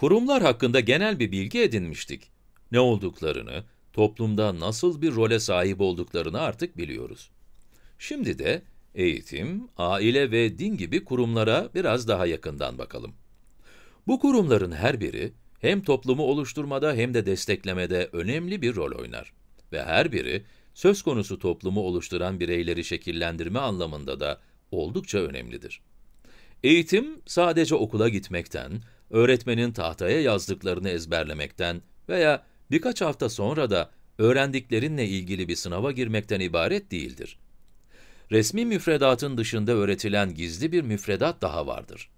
Kurumlar hakkında genel bir bilgi edinmiştik. Ne olduklarını, toplumda nasıl bir role sahip olduklarını artık biliyoruz. Şimdi de eğitim, aile ve din gibi kurumlara biraz daha yakından bakalım. Bu kurumların her biri hem toplumu oluşturmada hem de desteklemede önemli bir rol oynar ve her biri söz konusu toplumu oluşturan bireyleri şekillendirme anlamında da oldukça önemlidir. Eğitim sadece okula gitmekten, öğretmenin tahtaya yazdıklarını ezberlemekten veya birkaç hafta sonra da öğrendiklerinle ilgili bir sınava girmekten ibaret değildir. Resmi müfredatın dışında öğretilen gizli bir müfredat daha vardır.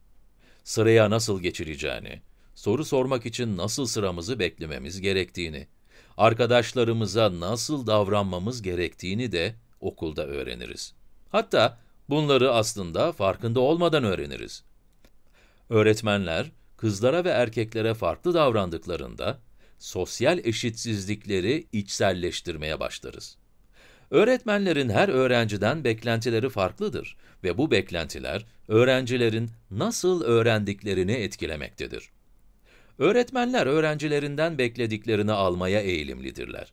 Sıraya nasıl geçileceğini, soru sormak için nasıl sıramızı beklememiz gerektiğini, arkadaşlarımıza nasıl davranmamız gerektiğini de okulda öğreniriz. Hatta bunları aslında farkında olmadan öğreniriz. Öğretmenler, kızlara ve erkeklere farklı davrandıklarında, sosyal eşitsizlikleri içselleştirmeye başlarız. Öğretmenlerin her öğrenciden beklentileri farklıdır ve bu beklentiler öğrencilerin nasıl öğrendiklerini etkilemektedir. Öğretmenler öğrencilerinden beklediklerini almaya eğilimlidirler.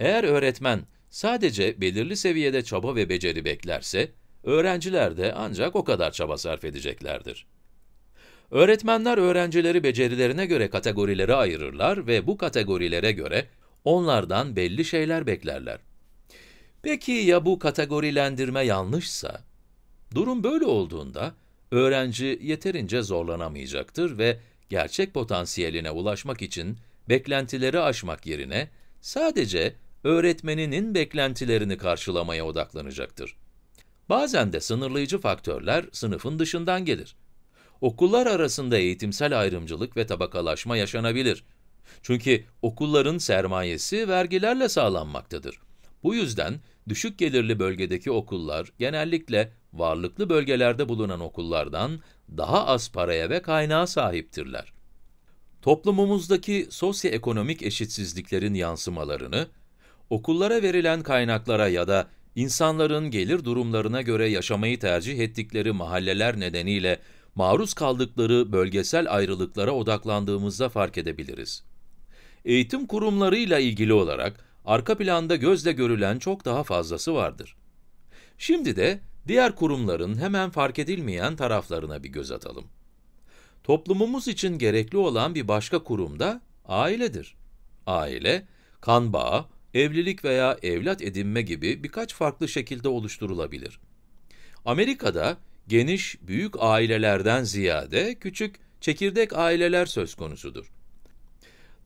Eğer öğretmen sadece belirli seviyede çaba ve beceri beklerse, öğrenciler de ancak o kadar çaba sarf edeceklerdir. Öğretmenler öğrencileri becerilerine göre kategorilere ayırırlar ve bu kategorilere göre onlardan belli şeyler beklerler. Peki ya bu kategorilendirme yanlışsa? Durum böyle olduğunda öğrenci yeterince zorlanamayacaktır ve gerçek potansiyeline ulaşmak için beklentileri aşmak yerine sadece öğretmeninin beklentilerini karşılamaya odaklanacaktır. Bazen de sınırlayıcı faktörler sınıfın dışından gelir okullar arasında eğitimsel ayrımcılık ve tabakalaşma yaşanabilir. Çünkü okulların sermayesi vergilerle sağlanmaktadır. Bu yüzden düşük gelirli bölgedeki okullar genellikle varlıklı bölgelerde bulunan okullardan daha az paraya ve kaynağa sahiptirler. Toplumumuzdaki sosyoekonomik eşitsizliklerin yansımalarını, okullara verilen kaynaklara ya da insanların gelir durumlarına göre yaşamayı tercih ettikleri mahalleler nedeniyle maruz kaldıkları bölgesel ayrılıklara odaklandığımızda fark edebiliriz. Eğitim kurumlarıyla ilgili olarak arka planda gözle görülen çok daha fazlası vardır. Şimdi de diğer kurumların hemen fark edilmeyen taraflarına bir göz atalım. Toplumumuz için gerekli olan bir başka kurum da ailedir. Aile, kan bağı, evlilik veya evlat edinme gibi birkaç farklı şekilde oluşturulabilir. Amerika'da geniş, büyük ailelerden ziyade küçük, çekirdek aileler söz konusudur.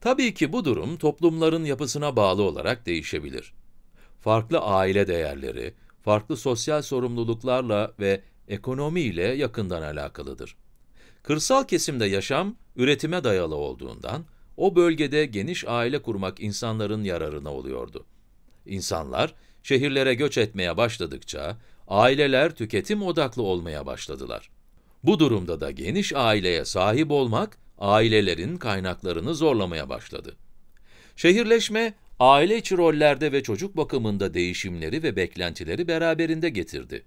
Tabii ki bu durum toplumların yapısına bağlı olarak değişebilir. Farklı aile değerleri, farklı sosyal sorumluluklarla ve ekonomiyle yakından alakalıdır. Kırsal kesimde yaşam, üretime dayalı olduğundan, o bölgede geniş aile kurmak insanların yararına oluyordu. İnsanlar, şehirlere göç etmeye başladıkça, aileler tüketim odaklı olmaya başladılar. Bu durumda da geniş aileye sahip olmak, ailelerin kaynaklarını zorlamaya başladı. Şehirleşme, aile içi rollerde ve çocuk bakımında değişimleri ve beklentileri beraberinde getirdi.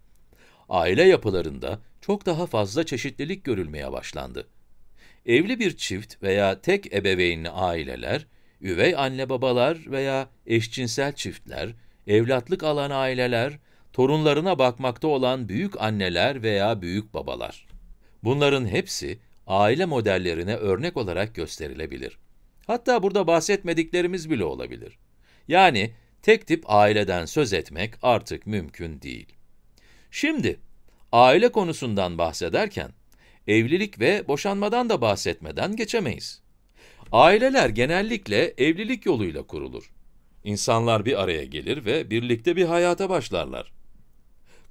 Aile yapılarında çok daha fazla çeşitlilik görülmeye başlandı. Evli bir çift veya tek ebeveynli aileler, üvey anne babalar veya eşcinsel çiftler, evlatlık alan aileler, torunlarına bakmakta olan büyük anneler veya büyük babalar. Bunların hepsi aile modellerine örnek olarak gösterilebilir. Hatta burada bahsetmediklerimiz bile olabilir. Yani tek tip aileden söz etmek artık mümkün değil. Şimdi aile konusundan bahsederken evlilik ve boşanmadan da bahsetmeden geçemeyiz. Aileler genellikle evlilik yoluyla kurulur. İnsanlar bir araya gelir ve birlikte bir hayata başlarlar.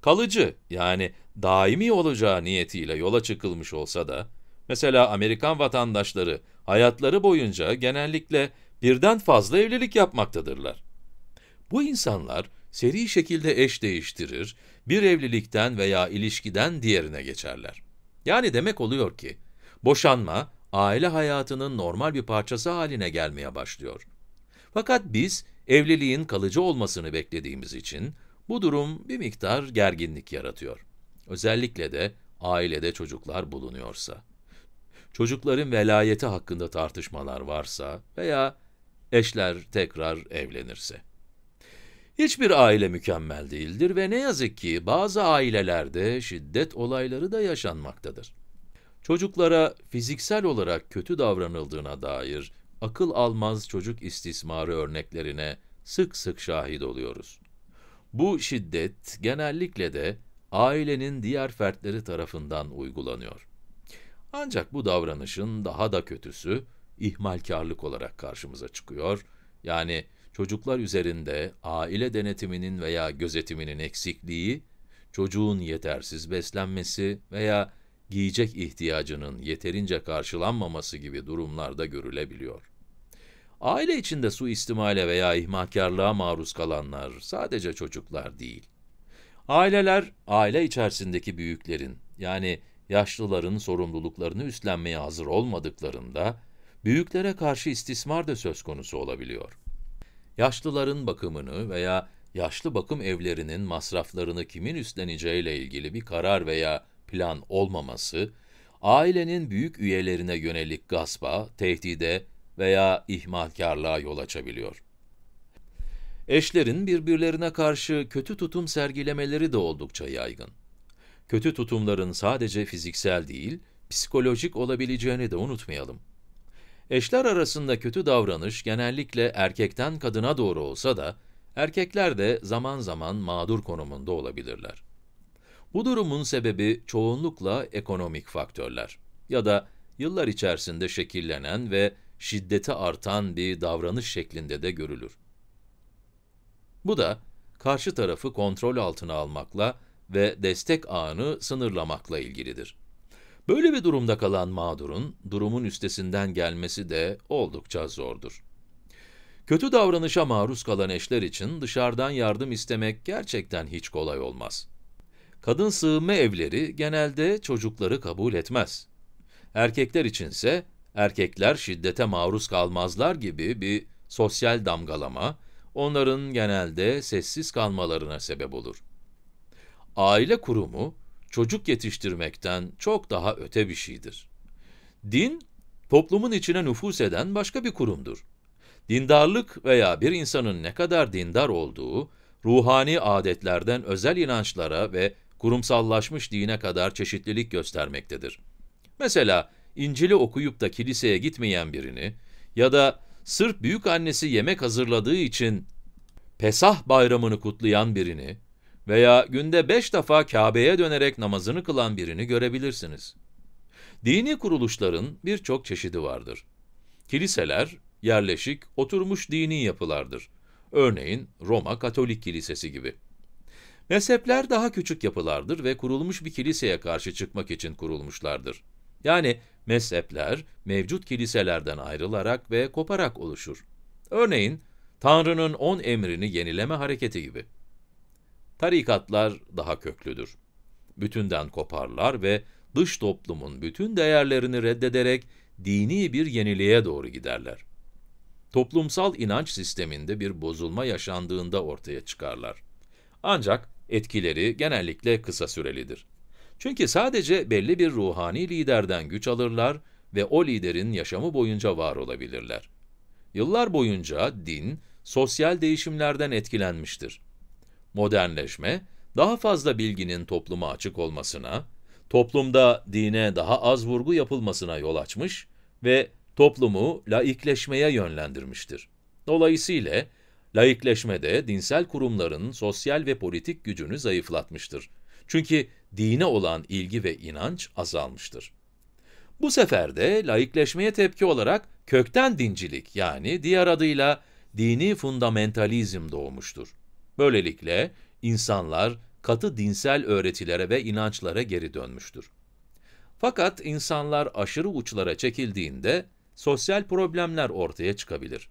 Kalıcı yani daimi olacağı niyetiyle yola çıkılmış olsa da, mesela Amerikan vatandaşları hayatları boyunca genellikle birden fazla evlilik yapmaktadırlar. Bu insanlar seri şekilde eş değiştirir, bir evlilikten veya ilişkiden diğerine geçerler. Yani demek oluyor ki, boşanma aile hayatının normal bir parçası haline gelmeye başlıyor. Fakat biz Evliliğin kalıcı olmasını beklediğimiz için bu durum bir miktar gerginlik yaratıyor. Özellikle de ailede çocuklar bulunuyorsa. Çocukların velayeti hakkında tartışmalar varsa veya eşler tekrar evlenirse. Hiçbir aile mükemmel değildir ve ne yazık ki bazı ailelerde şiddet olayları da yaşanmaktadır. Çocuklara fiziksel olarak kötü davranıldığına dair akıl almaz çocuk istismarı örneklerine sık sık şahit oluyoruz. Bu şiddet genellikle de ailenin diğer fertleri tarafından uygulanıyor. Ancak bu davranışın daha da kötüsü ihmalkarlık olarak karşımıza çıkıyor. Yani çocuklar üzerinde aile denetiminin veya gözetiminin eksikliği, çocuğun yetersiz beslenmesi veya giyecek ihtiyacının yeterince karşılanmaması gibi durumlarda görülebiliyor. Aile içinde su istimale veya ihmalkarlığa maruz kalanlar sadece çocuklar değil. Aileler, aile içerisindeki büyüklerin yani yaşlıların sorumluluklarını üstlenmeye hazır olmadıklarında, büyüklere karşı istismar da söz konusu olabiliyor. Yaşlıların bakımını veya yaşlı bakım evlerinin masraflarını kimin üstleneceğiyle ilgili bir karar veya plan olmaması, ailenin büyük üyelerine yönelik gaspa, tehdide veya ihmalkarlığa yol açabiliyor. Eşlerin birbirlerine karşı kötü tutum sergilemeleri de oldukça yaygın. Kötü tutumların sadece fiziksel değil, psikolojik olabileceğini de unutmayalım. Eşler arasında kötü davranış genellikle erkekten kadına doğru olsa da, erkekler de zaman zaman mağdur konumunda olabilirler. Bu durumun sebebi çoğunlukla ekonomik faktörler ya da yıllar içerisinde şekillenen ve şiddeti artan bir davranış şeklinde de görülür. Bu da karşı tarafı kontrol altına almakla ve destek ağını sınırlamakla ilgilidir. Böyle bir durumda kalan mağdurun, durumun üstesinden gelmesi de oldukça zordur. Kötü davranışa maruz kalan eşler için dışarıdan yardım istemek gerçekten hiç kolay olmaz. Kadın sığınma evleri genelde çocukları kabul etmez. Erkekler içinse erkekler şiddete maruz kalmazlar gibi bir sosyal damgalama, onların genelde sessiz kalmalarına sebep olur. Aile kurumu, çocuk yetiştirmekten çok daha öte bir şeydir. Din, toplumun içine nüfus eden başka bir kurumdur. Dindarlık veya bir insanın ne kadar dindar olduğu, ruhani adetlerden özel inançlara ve kurumsallaşmış dine kadar çeşitlilik göstermektedir. Mesela İncil'i okuyup da kiliseye gitmeyen birini ya da sırf büyük annesi yemek hazırladığı için Pesah bayramını kutlayan birini veya günde beş defa Kabe'ye dönerek namazını kılan birini görebilirsiniz. Dini kuruluşların birçok çeşidi vardır. Kiliseler, yerleşik, oturmuş dini yapılardır. Örneğin Roma Katolik Kilisesi gibi. Nesepler daha küçük yapılardır ve kurulmuş bir kiliseye karşı çıkmak için kurulmuşlardır. Yani mezhepler mevcut kiliselerden ayrılarak ve koparak oluşur. Örneğin Tanrı'nın on emrini yenileme hareketi gibi. Tarikatlar daha köklüdür. Bütünden koparlar ve dış toplumun bütün değerlerini reddederek dini bir yeniliğe doğru giderler. Toplumsal inanç sisteminde bir bozulma yaşandığında ortaya çıkarlar. Ancak etkileri genellikle kısa sürelidir. Çünkü sadece belli bir ruhani liderden güç alırlar ve o liderin yaşamı boyunca var olabilirler. Yıllar boyunca din, sosyal değişimlerden etkilenmiştir. Modernleşme, daha fazla bilginin topluma açık olmasına, toplumda dine daha az vurgu yapılmasına yol açmış ve toplumu laikleşmeye yönlendirmiştir. Dolayısıyla Laikleşme dinsel kurumların sosyal ve politik gücünü zayıflatmıştır. Çünkü dine olan ilgi ve inanç azalmıştır. Bu sefer de laikleşmeye tepki olarak kökten dincilik yani diğer adıyla dini fundamentalizm doğmuştur. Böylelikle insanlar katı dinsel öğretilere ve inançlara geri dönmüştür. Fakat insanlar aşırı uçlara çekildiğinde sosyal problemler ortaya çıkabilir.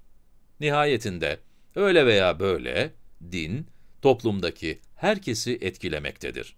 Nihayetinde, öyle veya böyle din toplumdaki herkesi etkilemektedir.